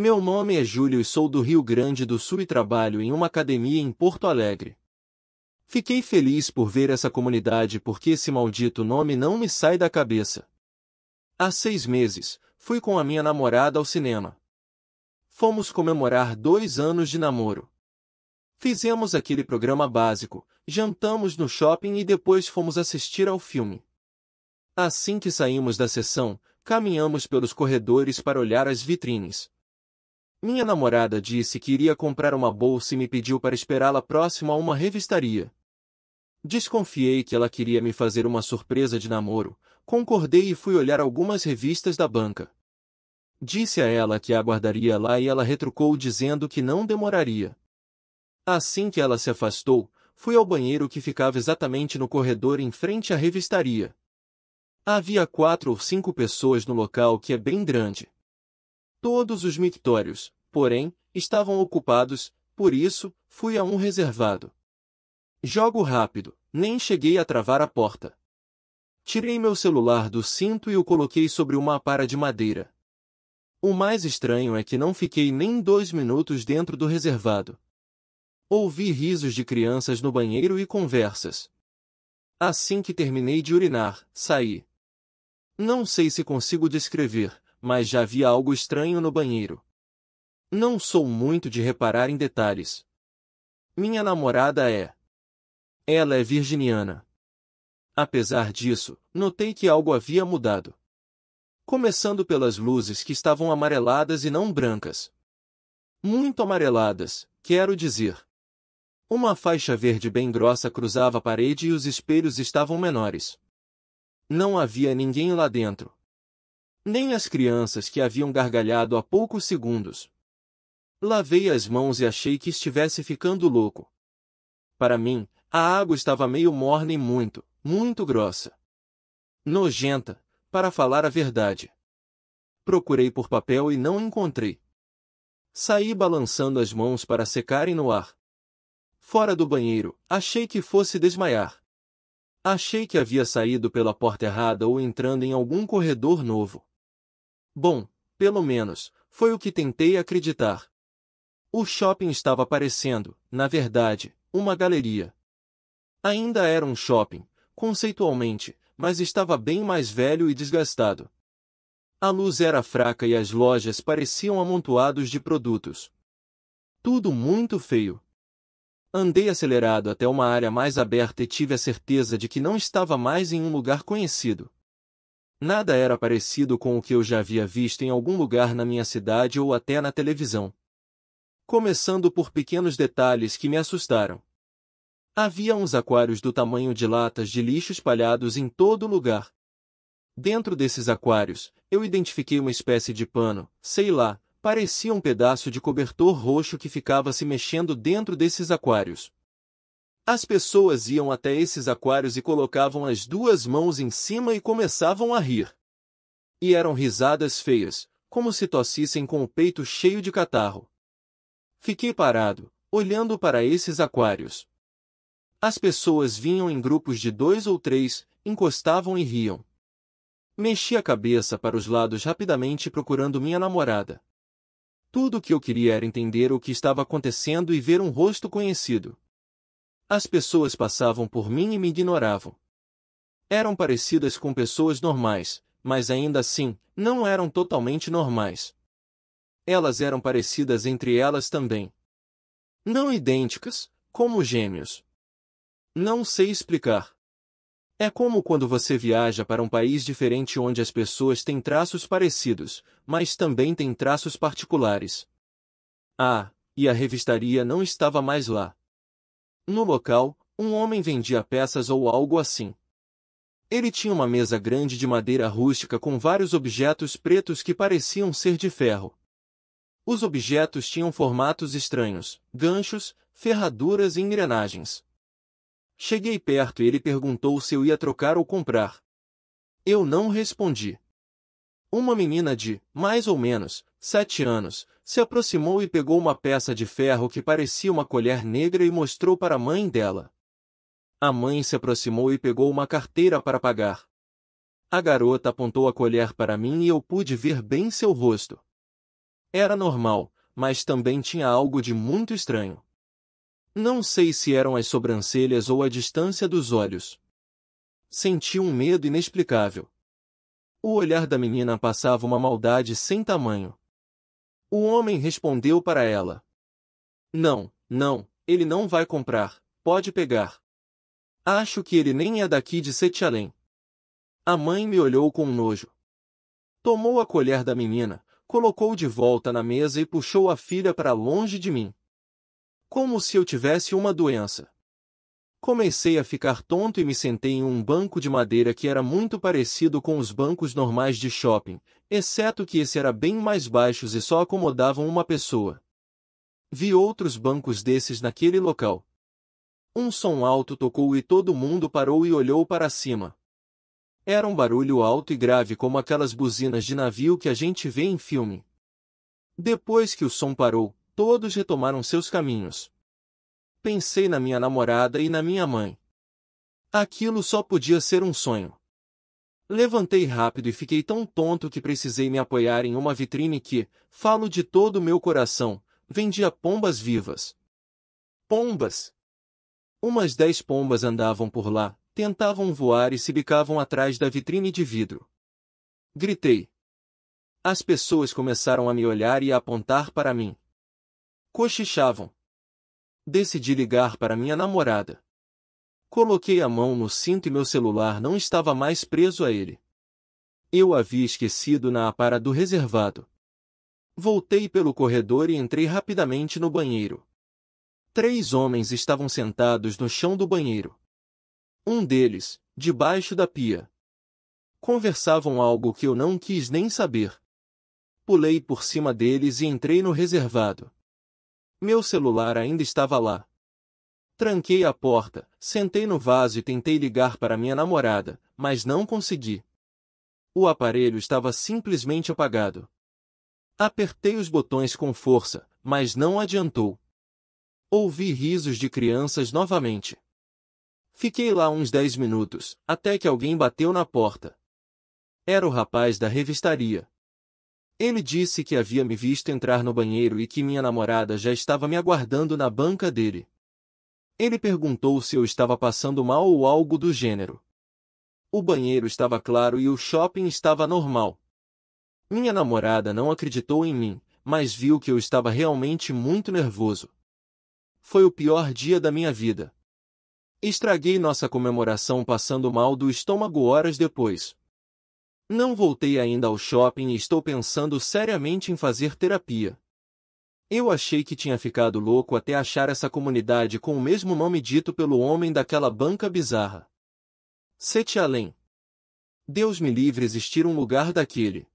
Meu nome é Júlio e sou do Rio Grande do Sul e trabalho em uma academia em Porto Alegre. Fiquei feliz por ver essa comunidade porque esse maldito nome não me sai da cabeça. Há seis meses, fui com a minha namorada ao cinema. Fomos comemorar dois anos de namoro. Fizemos aquele programa básico, jantamos no shopping e depois fomos assistir ao filme. Assim que saímos da sessão, caminhamos pelos corredores para olhar as vitrines. Minha namorada disse que iria comprar uma bolsa e me pediu para esperá-la próximo a uma revistaria. Desconfiei que ela queria me fazer uma surpresa de namoro, concordei e fui olhar algumas revistas da banca. Disse a ela que a aguardaria lá e ela retrucou dizendo que não demoraria. Assim que ela se afastou, fui ao banheiro que ficava exatamente no corredor em frente à revistaria. Havia quatro ou cinco pessoas no local que é bem grande. Todos os mictórios, porém, estavam ocupados, por isso, fui a um reservado. Jogo rápido, nem cheguei a travar a porta. Tirei meu celular do cinto e o coloquei sobre uma para de madeira. O mais estranho é que não fiquei nem dois minutos dentro do reservado. Ouvi risos de crianças no banheiro e conversas. Assim que terminei de urinar, saí. Não sei se consigo descrever mas já havia algo estranho no banheiro. Não sou muito de reparar em detalhes. Minha namorada é. Ela é virginiana. Apesar disso, notei que algo havia mudado. Começando pelas luzes que estavam amareladas e não brancas. Muito amareladas, quero dizer. Uma faixa verde bem grossa cruzava a parede e os espelhos estavam menores. Não havia ninguém lá dentro nem as crianças que haviam gargalhado há poucos segundos. Lavei as mãos e achei que estivesse ficando louco. Para mim, a água estava meio morna e muito, muito grossa. Nojenta, para falar a verdade. Procurei por papel e não encontrei. Saí balançando as mãos para secarem no ar. Fora do banheiro, achei que fosse desmaiar. Achei que havia saído pela porta errada ou entrando em algum corredor novo. Bom, pelo menos, foi o que tentei acreditar. O shopping estava parecendo, na verdade, uma galeria. Ainda era um shopping, conceitualmente, mas estava bem mais velho e desgastado. A luz era fraca e as lojas pareciam amontoados de produtos. Tudo muito feio. Andei acelerado até uma área mais aberta e tive a certeza de que não estava mais em um lugar conhecido. Nada era parecido com o que eu já havia visto em algum lugar na minha cidade ou até na televisão. Começando por pequenos detalhes que me assustaram. Havia uns aquários do tamanho de latas de lixo espalhados em todo lugar. Dentro desses aquários, eu identifiquei uma espécie de pano, sei lá, parecia um pedaço de cobertor roxo que ficava se mexendo dentro desses aquários. As pessoas iam até esses aquários e colocavam as duas mãos em cima e começavam a rir. E eram risadas feias, como se tossissem com o peito cheio de catarro. Fiquei parado, olhando para esses aquários. As pessoas vinham em grupos de dois ou três, encostavam e riam. Mexi a cabeça para os lados rapidamente procurando minha namorada. Tudo o que eu queria era entender o que estava acontecendo e ver um rosto conhecido. As pessoas passavam por mim e me ignoravam. Eram parecidas com pessoas normais, mas ainda assim, não eram totalmente normais. Elas eram parecidas entre elas também. Não idênticas, como gêmeos. Não sei explicar. É como quando você viaja para um país diferente onde as pessoas têm traços parecidos, mas também têm traços particulares. Ah, e a revistaria não estava mais lá. No local, um homem vendia peças ou algo assim. Ele tinha uma mesa grande de madeira rústica com vários objetos pretos que pareciam ser de ferro. Os objetos tinham formatos estranhos, ganchos, ferraduras e engrenagens. Cheguei perto e ele perguntou se eu ia trocar ou comprar. Eu não respondi. Uma menina de, mais ou menos, sete anos, se aproximou e pegou uma peça de ferro que parecia uma colher negra e mostrou para a mãe dela. A mãe se aproximou e pegou uma carteira para pagar. A garota apontou a colher para mim e eu pude ver bem seu rosto. Era normal, mas também tinha algo de muito estranho. Não sei se eram as sobrancelhas ou a distância dos olhos. Senti um medo inexplicável. O olhar da menina passava uma maldade sem tamanho. O homem respondeu para ela: Não, não, ele não vai comprar, pode pegar. Acho que ele nem é daqui de Setialém. A mãe me olhou com nojo. Tomou a colher da menina, colocou de volta na mesa e puxou a filha para longe de mim. Como se eu tivesse uma doença. Comecei a ficar tonto e me sentei em um banco de madeira que era muito parecido com os bancos normais de shopping, exceto que esse era bem mais baixo e só acomodavam uma pessoa. Vi outros bancos desses naquele local. Um som alto tocou e todo mundo parou e olhou para cima. Era um barulho alto e grave como aquelas buzinas de navio que a gente vê em filme. Depois que o som parou, todos retomaram seus caminhos pensei na minha namorada e na minha mãe. Aquilo só podia ser um sonho. Levantei rápido e fiquei tão tonto que precisei me apoiar em uma vitrine que, falo de todo o meu coração, vendia pombas vivas. Pombas! Umas dez pombas andavam por lá, tentavam voar e se bicavam atrás da vitrine de vidro. Gritei. As pessoas começaram a me olhar e a apontar para mim. Cochichavam. Decidi ligar para minha namorada. Coloquei a mão no cinto e meu celular não estava mais preso a ele. Eu havia esquecido na apara do reservado. Voltei pelo corredor e entrei rapidamente no banheiro. Três homens estavam sentados no chão do banheiro. Um deles, debaixo da pia. Conversavam algo que eu não quis nem saber. Pulei por cima deles e entrei no reservado. Meu celular ainda estava lá. Tranquei a porta, sentei no vaso e tentei ligar para minha namorada, mas não consegui. O aparelho estava simplesmente apagado. Apertei os botões com força, mas não adiantou. Ouvi risos de crianças novamente. Fiquei lá uns dez minutos, até que alguém bateu na porta. Era o rapaz da revistaria. Ele disse que havia me visto entrar no banheiro e que minha namorada já estava me aguardando na banca dele. Ele perguntou se eu estava passando mal ou algo do gênero. O banheiro estava claro e o shopping estava normal. Minha namorada não acreditou em mim, mas viu que eu estava realmente muito nervoso. Foi o pior dia da minha vida. Estraguei nossa comemoração passando mal do estômago horas depois. Não voltei ainda ao shopping e estou pensando seriamente em fazer terapia. Eu achei que tinha ficado louco até achar essa comunidade com o mesmo nome dito pelo homem daquela banca bizarra. Sete além. Deus me livre existir um lugar daquele.